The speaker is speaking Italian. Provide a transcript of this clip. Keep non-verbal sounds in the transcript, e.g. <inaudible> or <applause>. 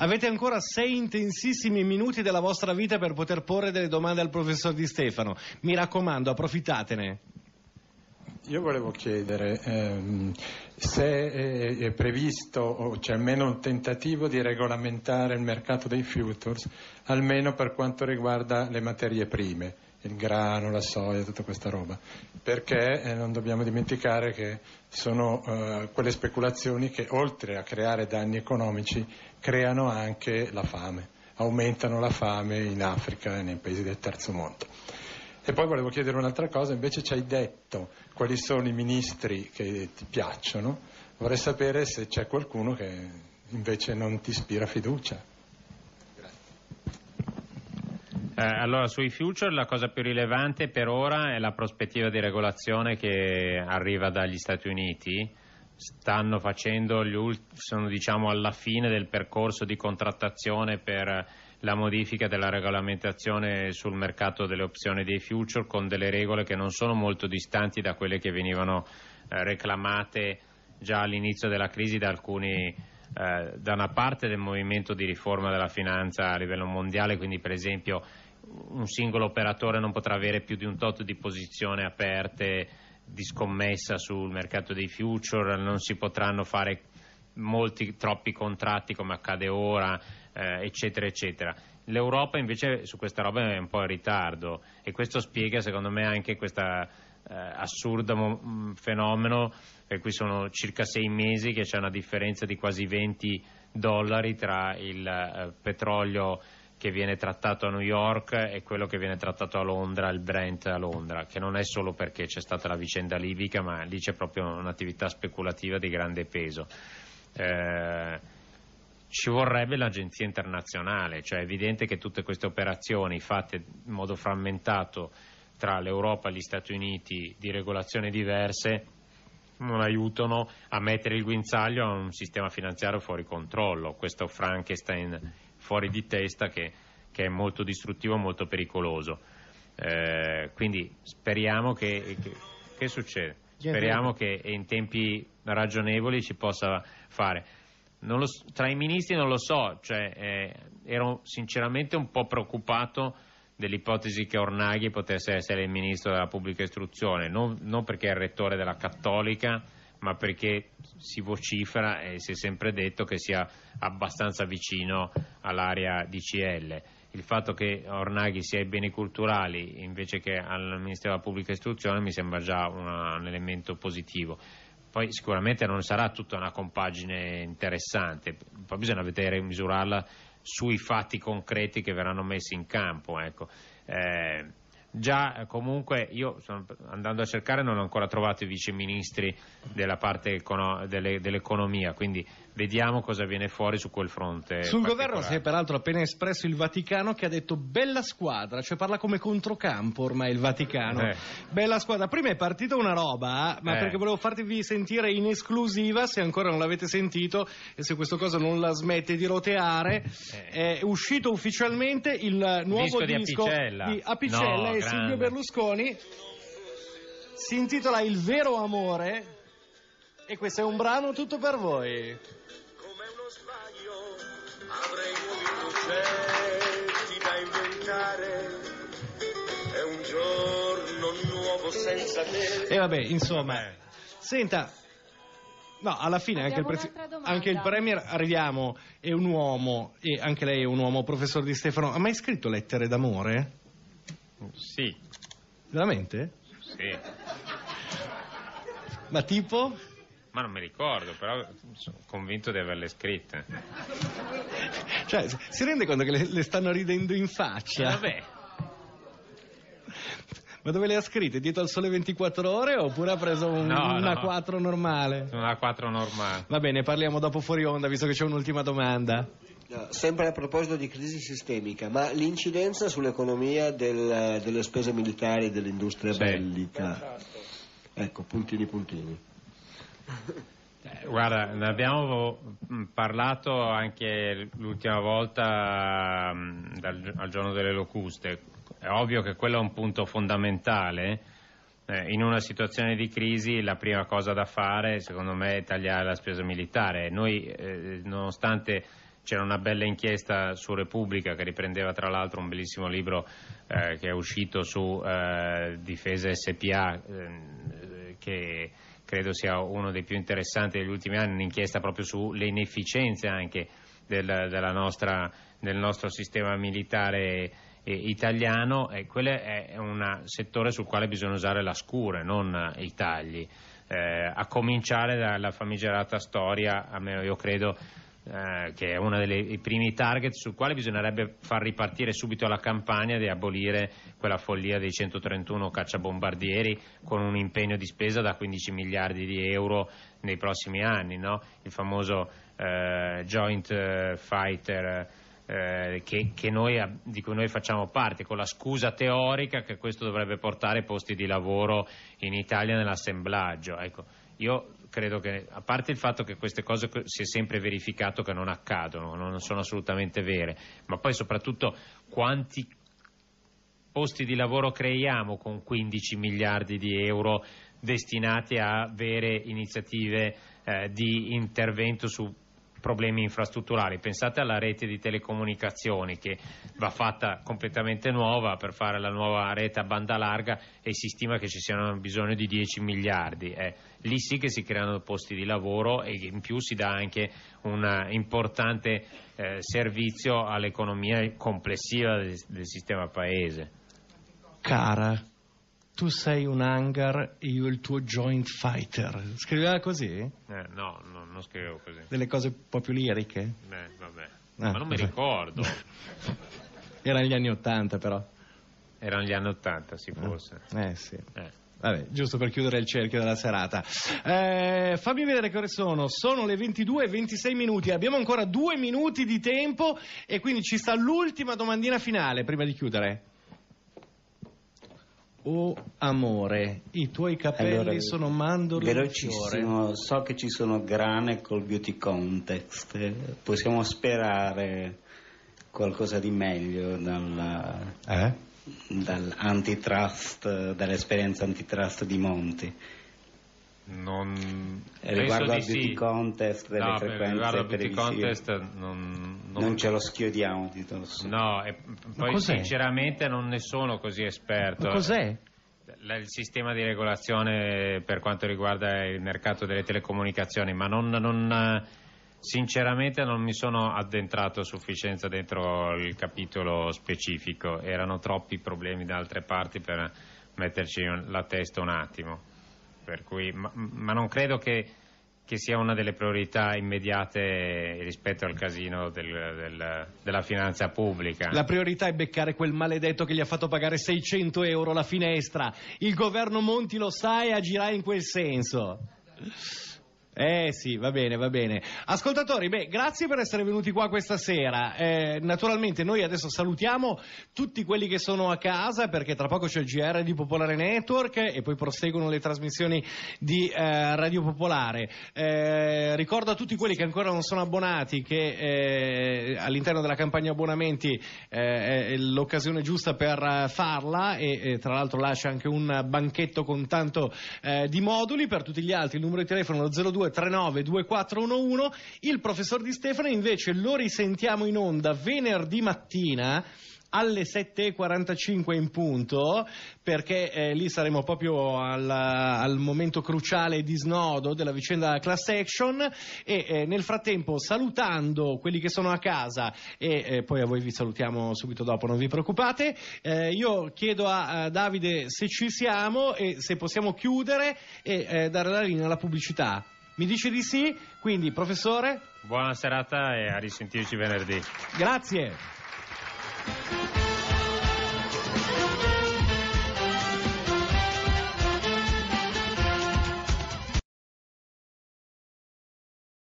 Avete ancora sei intensissimi minuti della vostra vita per poter porre delle domande al professor Di Stefano. Mi raccomando, approfittatene. Io volevo chiedere ehm, se è, previsto, o c'è cioè, almeno un tentativo di regolamentare il mercato dei futures, almeno per quanto riguarda le materie prime il grano, la soia, tutta questa roba, perché eh, non dobbiamo dimenticare che sono eh, quelle speculazioni che oltre a creare danni economici creano anche la fame, aumentano la fame in Africa e nei paesi del terzo mondo. E poi volevo chiedere un'altra cosa, invece ci hai detto quali sono i ministri che ti piacciono, vorrei sapere se c'è qualcuno che invece non ti ispira fiducia. Eh, allora, sui future la cosa più rilevante per ora è la prospettiva di regolazione che arriva dagli Stati Uniti. Stanno facendo, ult- sono diciamo alla fine del percorso di contrattazione per la modifica della regolamentazione sul mercato delle opzioni dei future con delle regole che non sono molto distanti da quelle che venivano eh, reclamate già all'inizio della crisi da alcuni eh, da una parte del movimento di riforma della finanza a livello mondiale, quindi per esempio un singolo operatore non potrà avere più di un tot di posizioni aperte di scommessa sul mercato dei future, non si potranno fare molti troppi contratti come accade ora, eh, eccetera, eccetera. L'Europa invece su questa roba è un po' in ritardo e questo spiega secondo me anche questo eh, assurdo mm, fenomeno per cui sono circa sei mesi che c'è una differenza di quasi 20 dollari tra il eh, petrolio che viene trattato a New York e quello che viene trattato a Londra, il Brent a Londra, che non è solo perché c'è stata la vicenda libica, ma lì c'è proprio un'attività speculativa di grande peso. Eh, ci vorrebbe l'agenzia internazionale, cioè è evidente che tutte queste operazioni fatte in modo frammentato tra l'Europa e gli Stati Uniti di regolazioni diverse non aiutano a mettere il guinzaglio a un sistema finanziario fuori controllo. Questo Frankenstein fuori di testa che, che è molto distruttivo, molto pericoloso. Eh, quindi speriamo che, che, che succede? Speriamo che in tempi ragionevoli si possa fare. Lo, tra i ministri non lo so, cioè, eh, ero sinceramente un po' preoccupato dell'ipotesi che Ornaghi potesse essere il ministro della pubblica istruzione, non, non perché è il rettore della cattolica, ma perché si vocifera e si è sempre detto che sia abbastanza vicino all'area DCL. Il fatto che Ornaghi sia ai beni culturali invece che al Ministero della Pubblica Istruzione mi sembra già una, un elemento positivo. Poi sicuramente non sarà tutta una compagine interessante, poi bisogna vedere e misurarla sui fatti concreti che verranno messi in campo. Ecco. Eh, già eh, comunque io sono andando a cercare non ho ancora trovato i viceministri della parte dell'economia, quindi Vediamo cosa viene fuori su quel fronte. Sul governo si è peraltro appena espresso il Vaticano che ha detto bella squadra, cioè parla come controcampo ormai il Vaticano. Eh. Bella squadra. Prima è partita una roba, eh, ma eh. perché volevo farvi sentire in esclusiva, se ancora non l'avete sentito e se questo cosa non la smette di roteare, eh. è uscito ufficialmente il nuovo disco, disco di Apicella, di Apicella no, e grande. Silvio Berlusconi. Si intitola Il vero amore e questo è un brano tutto per voi. fare è un giorno nuovo senza te. E vabbè, insomma, senta. No, alla fine anche il, prez... anche il, Premier, arriviamo, è un uomo, e anche lei è un uomo, professor Di Stefano, ha mai scritto lettere d'amore? Sì. Veramente? Sì. Ma tipo? Ma non mi ricordo, però sono convinto di averle scritte. Cioè, si rende conto che le, le stanno ridendo in faccia? Eh, vabbè. Ma dove le ha scritte? Dietro al sole 24 ore oppure ha preso un, no, una no. 4 normale? Una 4 normale. Va bene, parliamo dopo fuori onda, visto che c'è un'ultima domanda. sempre a proposito di crisi sistemica, ma l'incidenza sull'economia del, delle spese militari e dell'industria sì. bellica. Ecco, puntini puntini. <laughs> Guarda, ne abbiamo mm, parlato anche l'ultima volta mm, dal, al giorno delle locuste. È ovvio che quello è un punto fondamentale. Eh, in una situazione di crisi la prima cosa da fare, secondo me, è tagliare la spesa militare. Noi, eh, nonostante c'era una bella inchiesta su Repubblica che riprendeva tra l'altro un bellissimo libro eh, che è uscito su eh, Difesa SPA ehm, che credo sia uno dei più interessanti degli ultimi anni, un'inchiesta proprio sulle inefficienze anche del, nostra, del nostro sistema militare eh, italiano e quello è un settore sul quale bisogna usare la scure, non i tagli. Eh, a cominciare dalla famigerata storia, almeno io credo, eh, che è uno dei primi target sul quale bisognerebbe far ripartire subito la campagna di abolire quella follia dei 131 cacciabombardieri con un impegno di spesa da 15 miliardi di euro nei prossimi anni, no? il famoso eh, Joint eh, Fighter. Eh, che, che noi, di cui noi facciamo parte, con la scusa teorica che questo dovrebbe portare posti di lavoro in Italia nell'assemblaggio. Ecco, io credo che, a parte il fatto che queste cose si è sempre verificato che non accadono, non sono assolutamente vere, ma poi soprattutto quanti posti di lavoro creiamo con 15 miliardi di euro destinati a vere iniziative eh, di intervento su problemi infrastrutturali. Pensate alla rete di telecomunicazioni che va fatta completamente nuova per fare la nuova rete a banda larga e si stima che ci siano bisogno di 10 miliardi. Eh, lì sì che si creano posti di lavoro e in più si dà anche un importante eh, servizio all'economia complessiva del, del sistema paese. Cara tu sei un hangar e io il tuo joint fighter. Scriveva così? Eh, no, no, non scrivevo così. Delle cose un po' più liriche? Beh, vabbè. Ah, Ma non mi vabbè. ricordo. <laughs> Era negli anni Ottanta, però. Erano gli anni Ottanta, si ah. forse. Eh, eh sì. Eh. Vabbè, giusto per chiudere il cerchio della serata. Eh, fammi vedere che ore sono. Sono le 22 e 26 minuti. Abbiamo ancora due minuti di tempo e quindi ci sta l'ultima domandina finale prima di chiudere. O oh, amore, i tuoi capelli allora, sono mandorli velocissimo, so che ci sono grane col beauty context possiamo sperare qualcosa di meglio dalla, eh? dall'antitrust, dall'esperienza antitrust di Monti. Non... Eh, riguardo al beauty sì. contest delle no, frequenze per beauty contest non, non... non, ce lo schiodiamo so. no, e poi sinceramente non ne sono così esperto Ma cos'è? il sistema di regolazione per quanto riguarda il mercato delle telecomunicazioni, ma non, non, sinceramente non mi sono addentrato a sufficienza dentro il capitolo specifico, erano troppi problemi da altre parti per metterci la testa un attimo cui, ma, ma, non credo che, che, sia una delle priorità immediate rispetto al casino del, del, della finanza pubblica. La priorità è beccare quel maledetto che gli ha fatto pagare 600 euro la finestra. Il governo Monti lo sa e agirà in quel senso. Eh sì, va bene, va bene. Ascoltatori, beh, grazie per essere venuti qua questa sera. Eh, naturalmente noi adesso salutiamo tutti quelli che sono a casa perché tra poco c'è il GR di Popolare Network e poi proseguono le trasmissioni di eh, Radio Popolare. Eh, ricordo a tutti quelli che ancora non sono abbonati che eh, all'interno della campagna abbonamenti eh, è l'occasione giusta per farla e, e tra l'altro lascia anche un banchetto con tanto eh, di moduli. Per tutti gli altri il numero di telefono è lo 02 02392411. Il professor Di Stefano invece lo risentiamo in onda venerdì mattina alle 7.45 in punto, perché eh, lì saremo proprio al, al, momento cruciale di snodo della vicenda class action e eh, nel frattempo salutando quelli che sono a casa e eh, poi a voi vi salutiamo subito dopo, non vi preoccupate, eh, io chiedo a, a, Davide se ci siamo e se possiamo chiudere e eh, dare la linea alla pubblicità. Mi dice di sì, quindi professore. Buona serata e a risentirci venerdì. Grazie.